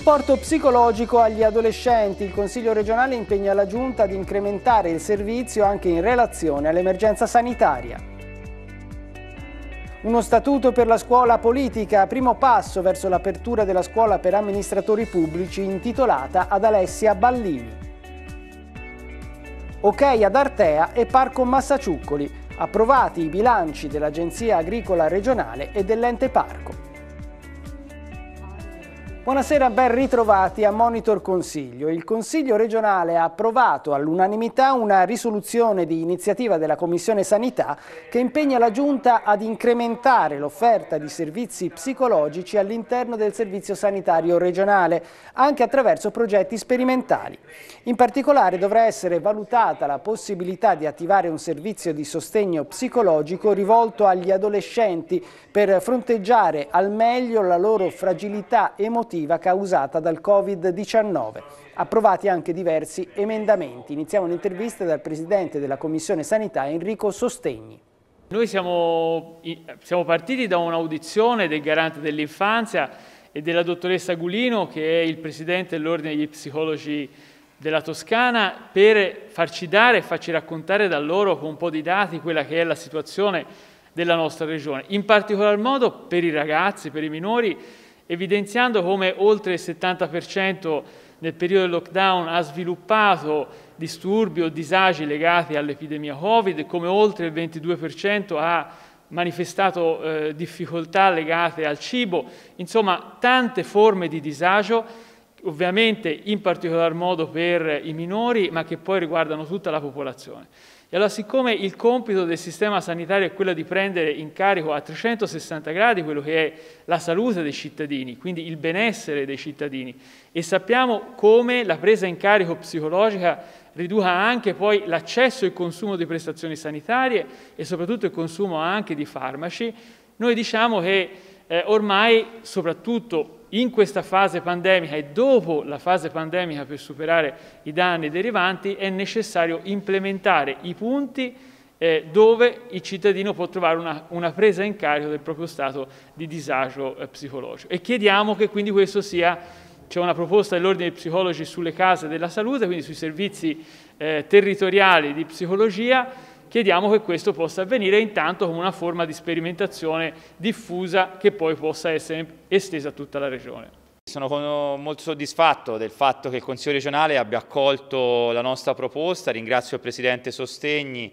Supporto psicologico agli adolescenti. Il Consiglio regionale impegna la Giunta ad incrementare il servizio anche in relazione all'emergenza sanitaria. Uno statuto per la scuola politica, primo passo verso l'apertura della scuola per amministratori pubblici intitolata ad Alessia Ballini. Ok ad Artea e Parco Massaciuccoli, approvati i bilanci dell'Agenzia Agricola Regionale e dell'Ente Parco. Buonasera, ben ritrovati a Monitor Consiglio. Il Consiglio regionale ha approvato all'unanimità una risoluzione di iniziativa della Commissione Sanità che impegna la Giunta ad incrementare l'offerta di servizi psicologici all'interno del Servizio Sanitario regionale, anche attraverso progetti sperimentali. In particolare dovrà essere valutata la possibilità di attivare un servizio di sostegno psicologico rivolto agli adolescenti per fronteggiare al meglio la loro fragilità emotiva negativa causata dal Covid-19. Approvati anche diversi emendamenti. Iniziamo l'intervista dal Presidente della Commissione Sanità Enrico Sostegni. Noi siamo, siamo partiti da un'audizione del Garante dell'Infanzia e della dottoressa Gulino, che è il Presidente dell'Ordine degli Psicologi della Toscana per farci dare e farci raccontare da loro con un po' di dati quella che è la situazione della nostra regione, in particolar modo per i ragazzi, per i minori evidenziando come oltre il 70% nel periodo del lockdown ha sviluppato disturbi o disagi legati all'epidemia Covid come oltre il 22% ha manifestato eh, difficoltà legate al cibo, insomma tante forme di disagio, ovviamente in particolar modo per i minori, ma che poi riguardano tutta la popolazione. E allora siccome il compito del sistema sanitario è quello di prendere in carico a 360 gradi quello che è la salute dei cittadini, quindi il benessere dei cittadini, e sappiamo come la presa in carico psicologica riduca anche poi l'accesso e il consumo di prestazioni sanitarie e soprattutto il consumo anche di farmaci, noi diciamo che eh, ormai, soprattutto in questa fase pandemica e dopo la fase pandemica per superare i danni derivanti è necessario implementare i punti eh, dove il cittadino può trovare una, una, presa in carico del proprio stato di disagio eh, psicologico. E chiediamo che quindi questo sia, c'è una proposta dell'Ordine dei Psicologi sulle case della salute, quindi sui servizi eh, territoriali di psicologia, Chiediamo che questo possa avvenire intanto come una forma di sperimentazione diffusa che poi possa essere estesa a tutta la Regione. Sono molto soddisfatto del fatto che il Consiglio regionale abbia accolto la nostra proposta, ringrazio il Presidente Sostegni,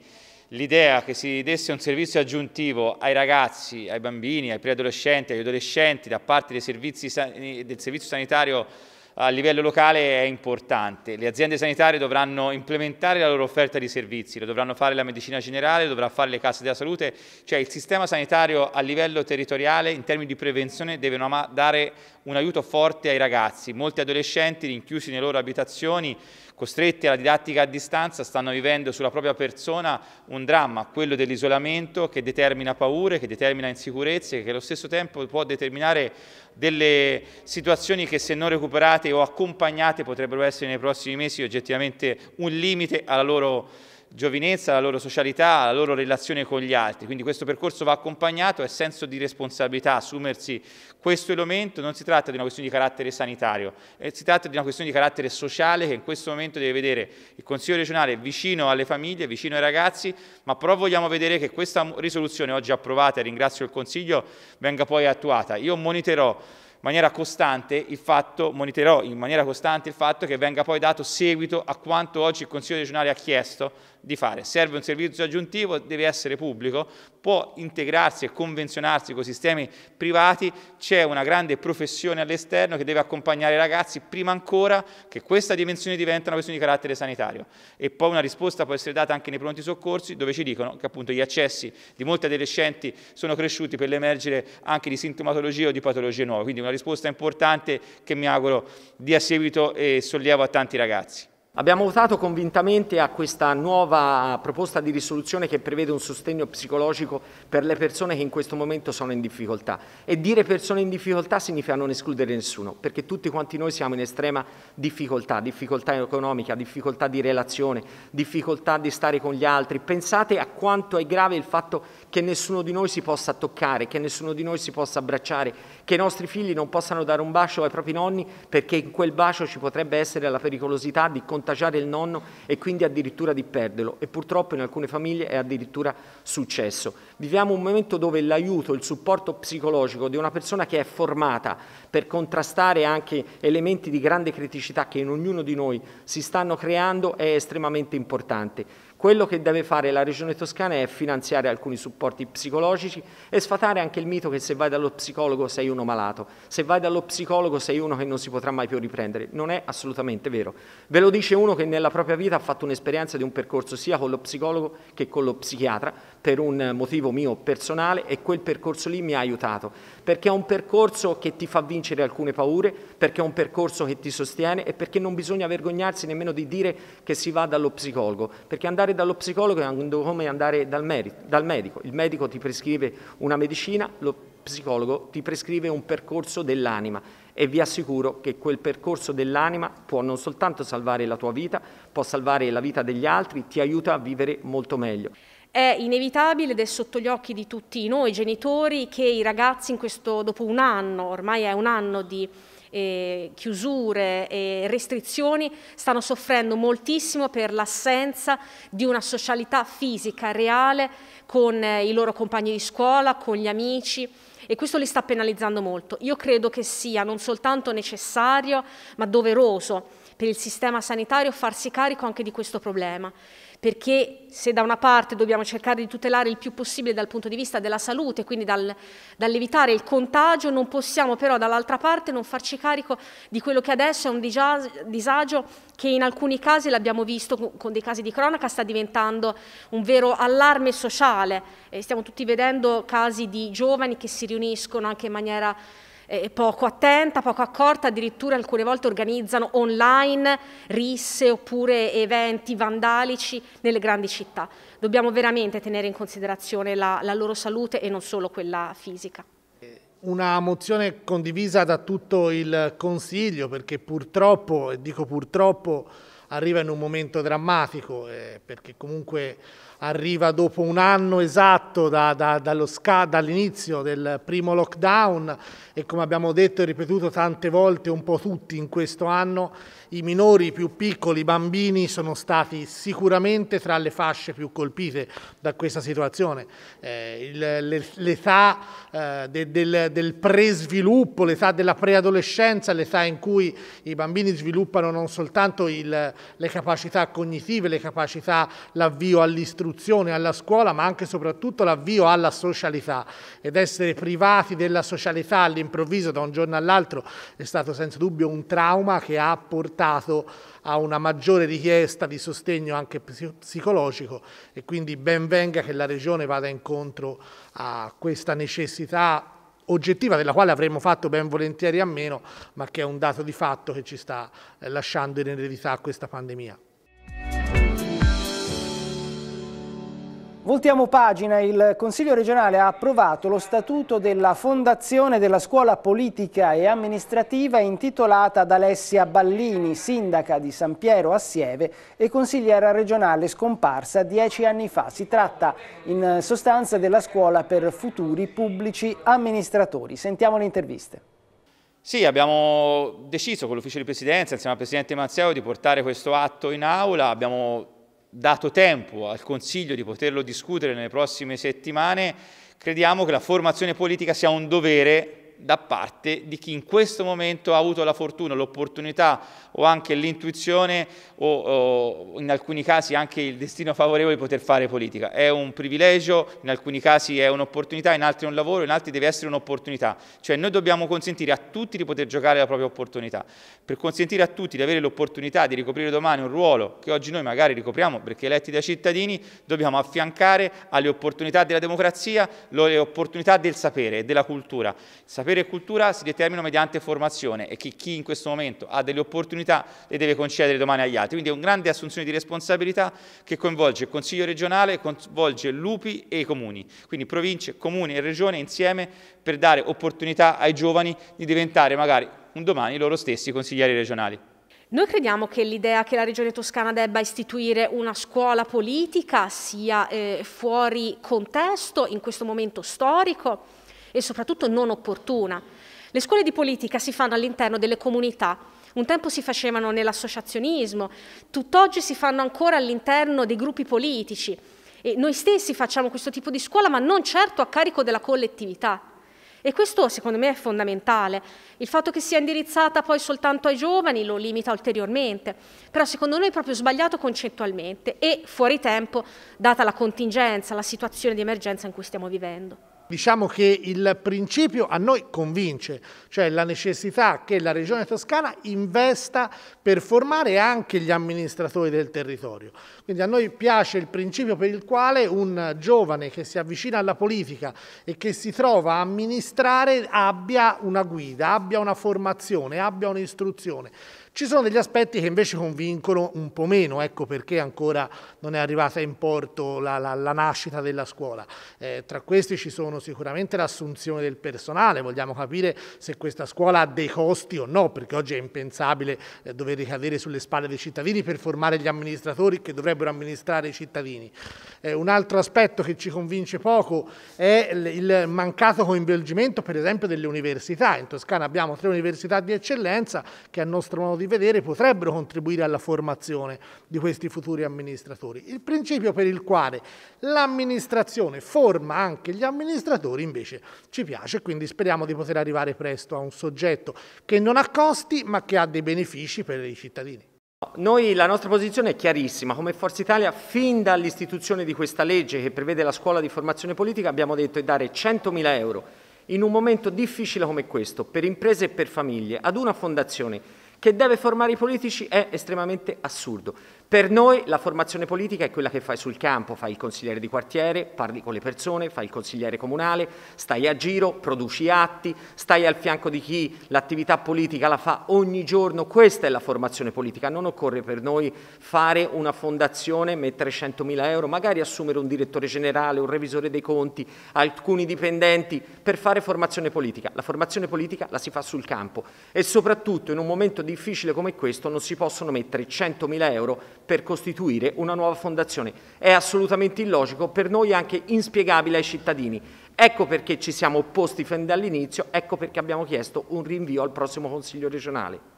l'idea che si desse un servizio aggiuntivo ai ragazzi, ai bambini, ai preadolescenti, agli adolescenti da parte dei servizi, del servizio sanitario a livello locale è importante. Le aziende sanitarie dovranno implementare la loro offerta di servizi, lo dovranno fare la medicina generale, lo dovranno fare le casse della salute, cioè il sistema sanitario a livello territoriale in termini di prevenzione deve dare un aiuto forte ai ragazzi. Molti adolescenti rinchiusi nelle loro abitazioni costretti alla didattica a distanza, stanno vivendo sulla propria persona un dramma, quello dell'isolamento che determina paure, che determina insicurezze, che allo stesso tempo può determinare delle situazioni che se non recuperate o accompagnate potrebbero essere nei prossimi mesi oggettivamente un limite alla loro giovinezza, la loro socialità, la loro relazione con gli altri. Quindi questo percorso va accompagnato, è senso di responsabilità, assumersi questo elemento, non si tratta di una questione di carattere sanitario, eh, si tratta di una questione di carattere sociale che in questo momento deve vedere il Consiglio regionale vicino alle famiglie, vicino ai ragazzi, ma però vogliamo vedere che questa risoluzione oggi approvata, e ringrazio il Consiglio, venga poi attuata. Io moniterò maniera costante il fatto, monitorerò in maniera costante il fatto che venga poi dato seguito a quanto oggi il Consiglio regionale ha chiesto di fare. Serve un servizio aggiuntivo, deve essere pubblico, può integrarsi e convenzionarsi con sistemi privati, c'è una grande professione all'esterno che deve accompagnare i ragazzi prima ancora che questa dimensione diventa una questione di carattere sanitario. E poi una risposta può essere data anche nei pronti soccorsi dove ci dicono che appunto gli accessi di molti adolescenti sono cresciuti per l'emergere anche di sintomatologie o di patologie nuove. Quindi una risposta importante che mi auguro dia seguito e sollievo a tanti ragazzi. Abbiamo votato convintamente a questa nuova proposta di risoluzione che prevede un sostegno psicologico per le persone che in questo momento sono in difficoltà. E dire persone in difficoltà significa non escludere nessuno, perché tutti quanti noi siamo in estrema difficoltà, difficoltà economica, difficoltà di relazione, difficoltà di stare con gli altri. Pensate a quanto è grave il fatto che nessuno di noi si possa toccare, che nessuno di noi si possa abbracciare, che i nostri figli non possano dare un bacio ai propri nonni perché in quel bacio ci potrebbe essere la pericolosità di continuare contagiare il nonno e quindi addirittura di perderlo e purtroppo in alcune famiglie è addirittura successo. Viviamo un momento dove l'aiuto, il supporto psicologico di una persona che è formata per contrastare anche elementi di grande criticità che in ognuno di noi si stanno creando è estremamente importante. Quello che deve fare la Regione Toscana è finanziare alcuni supporti psicologici e sfatare anche il mito che se vai dallo psicologo sei uno malato, se vai dallo psicologo sei uno che non si potrà mai più riprendere. Non è assolutamente vero. Ve lo dice uno che nella propria vita ha fatto un'esperienza di un percorso sia con lo psicologo che con lo psichiatra, per un motivo mio personale e quel percorso lì mi ha aiutato, perché è un percorso che ti fa vincere alcune paure, perché è un percorso che ti sostiene e perché non bisogna vergognarsi nemmeno di dire che si va dallo psicologo, perché andare dallo psicologo è come andare dal, dal medico, il medico ti prescrive una medicina, lo psicologo ti prescrive un percorso dell'anima e vi assicuro che quel percorso dell'anima può non soltanto salvare la tua vita, può salvare la vita degli altri, ti aiuta a vivere molto meglio. È inevitabile ed è sotto gli occhi di tutti noi genitori che i ragazzi in questo, dopo un anno, ormai è un anno di eh, chiusure e restrizioni, stanno soffrendo moltissimo per l'assenza di una socialità fisica reale con eh, i loro compagni di scuola, con gli amici e questo li sta penalizzando molto. Io credo che sia non soltanto necessario ma doveroso per il sistema sanitario farsi carico anche di questo problema perché se da una parte dobbiamo cercare di tutelare il più possibile dal punto di vista della salute, quindi dal, dall'evitare il contagio, non possiamo però dall'altra parte non farci carico di quello che adesso è un disagio che in alcuni casi l'abbiamo visto con dei casi di cronaca sta diventando un vero allarme sociale. Eh, stiamo tutti vedendo casi di giovani che si riuniscono anche in maniera eh, poco attenta, poco accorta, addirittura alcune volte organizzano online risse oppure eventi vandalici nelle grandi città. Dobbiamo veramente tenere in considerazione la, la loro salute e non solo quella fisica. Una mozione condivisa da tutto il Consiglio perché purtroppo, e dico purtroppo, arriva in un momento drammatico eh, perché comunque arriva dopo un anno esatto da, da, dall'inizio del primo lockdown e come abbiamo detto e ripetuto tante volte un po' tutti in questo anno, i minori i più piccoli, i bambini sono stati sicuramente tra le fasce più colpite da questa situazione. Eh, l'età eh, de, del, del pre-sviluppo, l'età della preadolescenza, l'età in cui i bambini sviluppano non soltanto il, le capacità cognitive, le capacità, l'avvio all'istruzione, all'istruzione, alla scuola, ma anche e soprattutto l'avvio alla socialità ed essere privati della socialità all'improvviso da un giorno all'altro è stato senza dubbio un trauma che ha portato a una maggiore richiesta di sostegno anche psicologico e quindi ben venga che la Regione vada incontro a questa necessità oggettiva della quale avremmo fatto ben volentieri a meno, ma che è un dato di fatto che ci sta eh, lasciando in eredità questa pandemia. Voltiamo pagina, il Consiglio regionale ha approvato lo statuto della Fondazione della Scuola Politica e Amministrativa intitolata ad Alessia Ballini, sindaca di San Piero Assieve e consigliera regionale scomparsa dieci anni fa. Si tratta in sostanza della scuola per futuri pubblici amministratori. Sentiamo le interviste. Sì, abbiamo deciso con l'ufficio di presidenza, insieme al presidente Mazzeo, di portare questo atto in aula. Abbiamo dato tempo al Consiglio di poterlo discutere nelle prossime settimane, crediamo che la formazione politica sia un dovere da parte di chi in questo momento ha avuto la fortuna, l'opportunità o anche l'intuizione o, o, in alcuni casi anche il destino favorevole di poter fare politica. È un privilegio, in alcuni casi è un'opportunità, in altri è un lavoro, in altri deve essere un'opportunità. Cioè noi dobbiamo consentire a tutti di poter giocare la propria opportunità. Per consentire a tutti di avere l'opportunità di ricoprire domani un ruolo che oggi noi magari ricopriamo perché eletti dai cittadini, dobbiamo affiancare alle opportunità della democrazia le opportunità del sapere e della cultura. sapere Sapere e cultura si determinano mediante formazione e chi, chi in questo momento ha delle opportunità le deve concedere domani agli altri. Quindi è una grande assunzione di responsabilità che coinvolge il Consiglio regionale, coinvolge l'UPI e i comuni. Quindi province, comuni e regione insieme per dare opportunità ai giovani di diventare magari un domani loro stessi consiglieri regionali. Noi crediamo che l'idea che la Regione Toscana debba istituire una scuola politica sia eh, fuori contesto in questo momento storico e soprattutto non opportuna. Le scuole di politica si fanno all'interno delle comunità. Un tempo si facevano nell'associazionismo, tutt'oggi si fanno ancora all'interno dei gruppi politici. E noi stessi facciamo questo tipo di scuola, ma non certo a carico della collettività. E questo secondo me è fondamentale. Il fatto che sia indirizzata poi soltanto ai giovani lo limita ulteriormente, però secondo noi è proprio sbagliato concettualmente e fuori tempo data la contingenza, la situazione di emergenza in cui stiamo vivendo. Diciamo che il principio a noi convince, cioè la necessità che la Regione Toscana investa per formare anche gli amministratori del territorio. Quindi a noi piace il principio per il quale un giovane che si avvicina alla politica e che si trova a amministrare abbia una guida, abbia una formazione, abbia un'istruzione. Ci sono degli aspetti che invece convincono un po' meno, ecco perché ancora non è arrivata in porto la, la, la nascita della scuola. Eh, tra questi ci sono sicuramente l'assunzione del personale, vogliamo capire se questa scuola ha dei costi o no, perché oggi è impensabile eh, dover ricadere sulle spalle dei cittadini per formare gli amministratori che dovrebbero dovrebbero amministrare i cittadini. Eh, un altro aspetto che ci convince poco è il mancato coinvolgimento per esempio delle università. In Toscana abbiamo tre università di eccellenza che a nostro modo di vedere potrebbero contribuire alla formazione di questi futuri amministratori. Il principio per il quale l'amministrazione forma anche gli amministratori invece ci piace, quindi speriamo di poter arrivare presto a un soggetto che non ha costi ma che ha dei benefici per i cittadini. Noi, la nostra posizione è chiarissima, come Forza Italia fin dall'istituzione di questa legge che prevede la scuola di formazione politica abbiamo detto di dare 100.000 euro in un momento difficile come questo per imprese e per famiglie ad una fondazione che deve formare i politici è estremamente assurdo. Per noi la formazione politica è quella che fai sul campo, fai il consigliere di quartiere, parli con le persone, fai il consigliere comunale, stai a giro, produci atti, stai al fianco di chi l'attività politica la fa ogni giorno, questa è la formazione politica, non occorre per noi fare una fondazione, mettere 100.000 euro, magari assumere un direttore generale, un revisore dei conti, alcuni dipendenti per fare formazione politica, la formazione politica la si fa sul campo e soprattutto in un momento difficile come questo non si possono mettere 100.000 euro per costituire una nuova fondazione. È assolutamente illogico, per noi anche inspiegabile ai cittadini. Ecco perché ci siamo opposti fin dall'inizio, ecco perché abbiamo chiesto un rinvio al prossimo Consiglio regionale.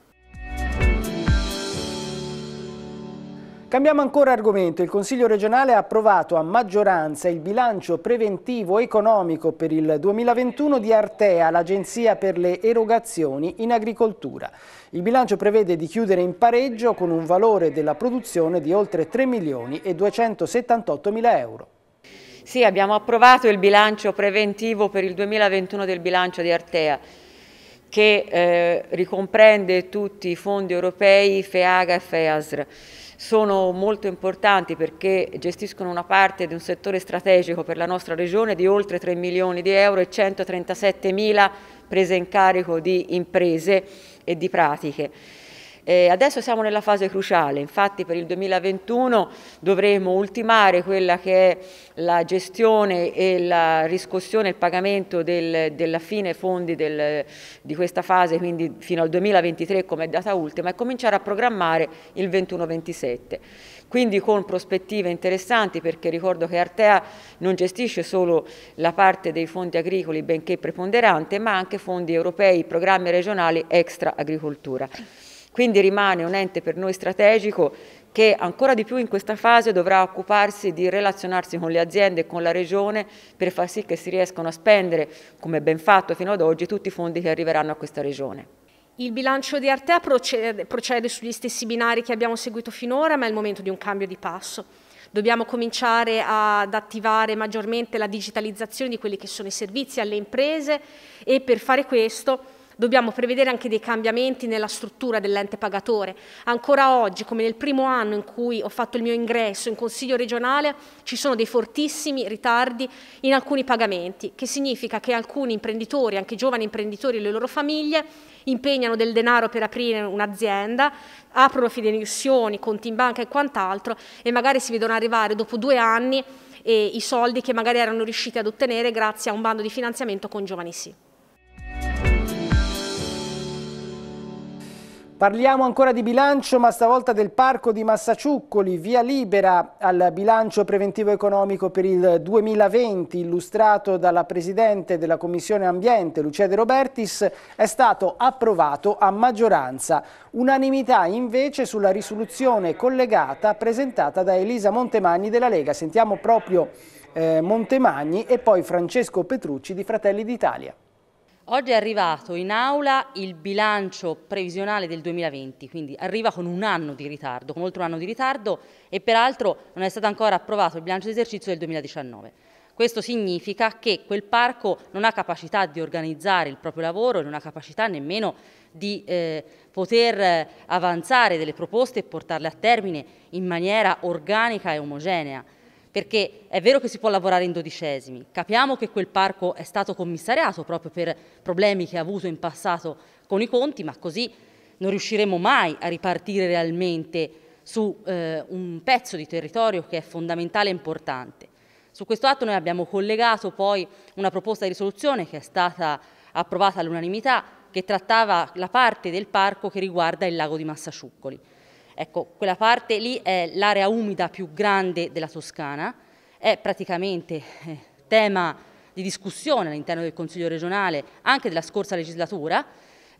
Cambiamo ancora argomento. Il Consiglio regionale ha approvato a maggioranza il bilancio preventivo economico per il 2021 di Artea, l'agenzia per le erogazioni in agricoltura. Il bilancio prevede di chiudere in pareggio con un valore della produzione di oltre 3 milioni e 278 mila euro. Sì, abbiamo approvato il bilancio preventivo per il 2021 del bilancio di Artea che eh, ricomprende tutti i fondi europei FEAGA e FEASR sono molto importanti perché gestiscono una parte di un settore strategico per la nostra regione di oltre 3 milioni di euro e 137 mila prese in carico di imprese e di pratiche. Eh, adesso siamo nella fase cruciale, infatti per il 2021 dovremo ultimare quella che è la gestione e la riscossione il pagamento del, della fine fondi del, di questa fase, quindi fino al 2023 come data ultima, e cominciare a programmare il 21-27. Quindi con prospettive interessanti perché ricordo che Artea non gestisce solo la parte dei fondi agricoli benché preponderante, ma anche fondi europei, programmi regionali extra agricoltura. Quindi rimane un ente per noi strategico che ancora di più in questa fase dovrà occuparsi di relazionarsi con le aziende e con la regione per far sì che si riescano a spendere, come ben fatto fino ad oggi, tutti i fondi che arriveranno a questa regione. Il bilancio di Artea procede, procede sugli stessi binari che abbiamo seguito finora, ma è il momento di un cambio di passo. Dobbiamo cominciare ad attivare maggiormente la digitalizzazione di quelli che sono i servizi alle imprese e per fare questo Dobbiamo prevedere anche dei cambiamenti nella struttura dell'ente pagatore. Ancora oggi, come nel primo anno in cui ho fatto il mio ingresso in Consiglio regionale, ci sono dei fortissimi ritardi in alcuni pagamenti, che significa che alcuni imprenditori, anche giovani imprenditori e le loro famiglie, impegnano del denaro per aprire un'azienda, aprono fideiussioni, conti in banca e quant'altro e magari si vedono arrivare dopo due anni eh, i soldi che magari erano riusciti ad ottenere grazie a un bando di finanziamento con Giovani Sì. Parliamo ancora di bilancio, ma stavolta del parco di Massaciuccoli, via libera al bilancio preventivo economico per il 2020, illustrato dalla Presidente della Commissione Ambiente, Lucia De Robertis, è stato approvato a maggioranza. Unanimità invece sulla risoluzione collegata presentata da Elisa Montemagni della Lega. Sentiamo proprio eh, Montemagni e poi Francesco Petrucci di Fratelli d'Italia. Oggi è arrivato in aula il bilancio previsionale del 2020, quindi arriva con un anno di ritardo, con oltre un anno di ritardo e peraltro non è stato ancora approvato il bilancio d'esercizio del 2019. Questo significa che quel parco non ha capacità di organizzare il proprio lavoro, non ha capacità nemmeno di eh, poter eh, avanzare delle proposte e portarle a termine in maniera organica e omogenea perché è vero che si può lavorare in dodicesimi, capiamo che quel parco è stato commissariato proprio per problemi che ha avuto in passato con i conti, ma così non riusciremo mai a ripartire realmente su eh, un pezzo di territorio che è fondamentale e importante. Su questo atto noi abbiamo collegato poi una proposta di risoluzione che è stata approvata all'unanimità che trattava la parte del parco che riguarda il lago di Massasciuccoli. Ecco, quella parte lì è l'area umida più grande della Toscana, è praticamente eh, tema di discussione all'interno del Consiglio regionale anche della scorsa legislatura,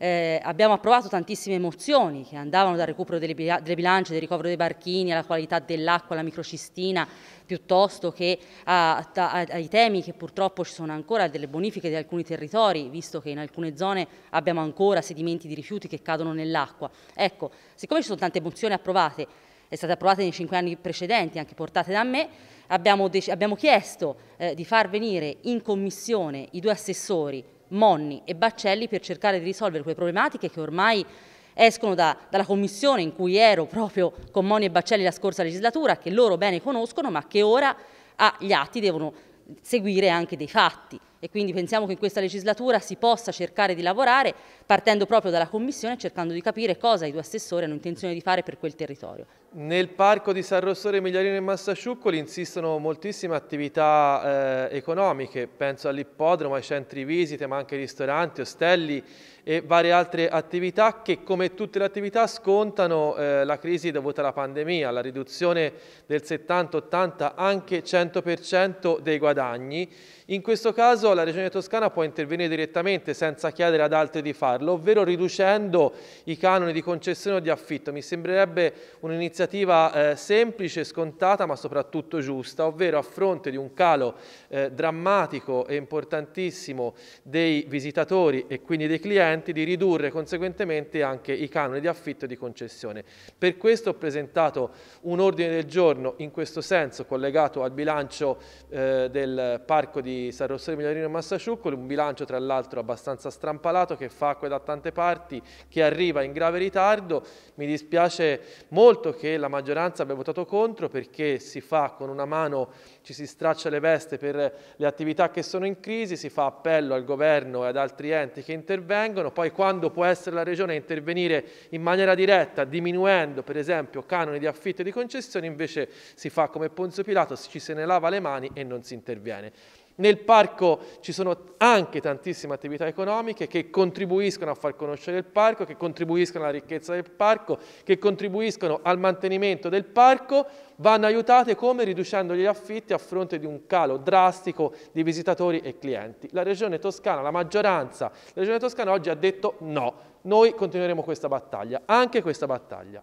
eh, abbiamo approvato tantissime mozioni che andavano dal recupero delle, delle bilance, del ricovero dei barchini, alla qualità dell'acqua, alla microcistina, piuttosto che a, a, ai temi che purtroppo ci sono ancora delle bonifiche di alcuni territori, visto che in alcune zone abbiamo ancora sedimenti di rifiuti che cadono nell'acqua. Ecco, siccome ci sono tante mozioni approvate, è stata approvata nei cinque anni precedenti, anche portate da me, abbiamo, abbiamo chiesto eh, di far venire in commissione i due assessori Monni e Baccelli per cercare di risolvere quelle problematiche che ormai escono da, dalla commissione in cui ero proprio con Monni e Baccelli la scorsa legislatura, che loro bene conoscono, ma che ora agli atti devono seguire anche dei fatti. E quindi pensiamo che in questa legislatura si possa cercare di lavorare partendo proprio dalla commissione, cercando di capire cosa i due assessori hanno intenzione di fare per quel territorio. Nel parco di San Rossore, Migliarino e Massasciuccoli insistono moltissime attività eh, economiche, penso all'ippodromo, ai centri visite, ma anche ristoranti, ostelli e varie altre attività che come tutte le attività scontano eh, la crisi dovuta alla pandemia, la riduzione del 70, 80, anche 100% dei guadagni. In questo caso la Regione Toscana può intervenire direttamente senza chiedere ad altri di farlo, ovvero riducendo i canoni di concessione o di affitto. Mi sembrerebbe un'iniziativa un'iniziativa eh, semplice, scontata ma soprattutto giusta, ovvero a fronte di un calo eh, drammatico e importantissimo dei visitatori e quindi dei clienti di ridurre conseguentemente anche i canoni di affitto e di concessione. Per questo ho presentato un ordine del giorno in questo senso collegato al bilancio eh, del parco di San Rossore Migliorino Massasciuccoli, un bilancio tra l'altro abbastanza strampalato che fa acque da tante parti, che arriva in grave ritardo, mi dispiace molto che che la maggioranza abbia votato contro perché si fa con una mano, ci si straccia le veste per le attività che sono in crisi, si fa appello al governo e ad altri enti che intervengono, poi quando può essere la regione a intervenire in maniera diretta diminuendo per esempio canoni di affitto e di concessioni invece si fa come Ponzio Pilato, ci se ne lava le mani e non si interviene. Nel parco ci sono anche tantissime attività economiche che contribuiscono a far conoscere il parco, che contribuiscono alla ricchezza del parco, che contribuiscono al mantenimento del parco, vanno aiutate come riducendo gli affitti a fronte di un calo drastico di visitatori e clienti. La regione toscana, la maggioranza, della regione toscana oggi ha detto no, noi continueremo questa battaglia, anche questa battaglia.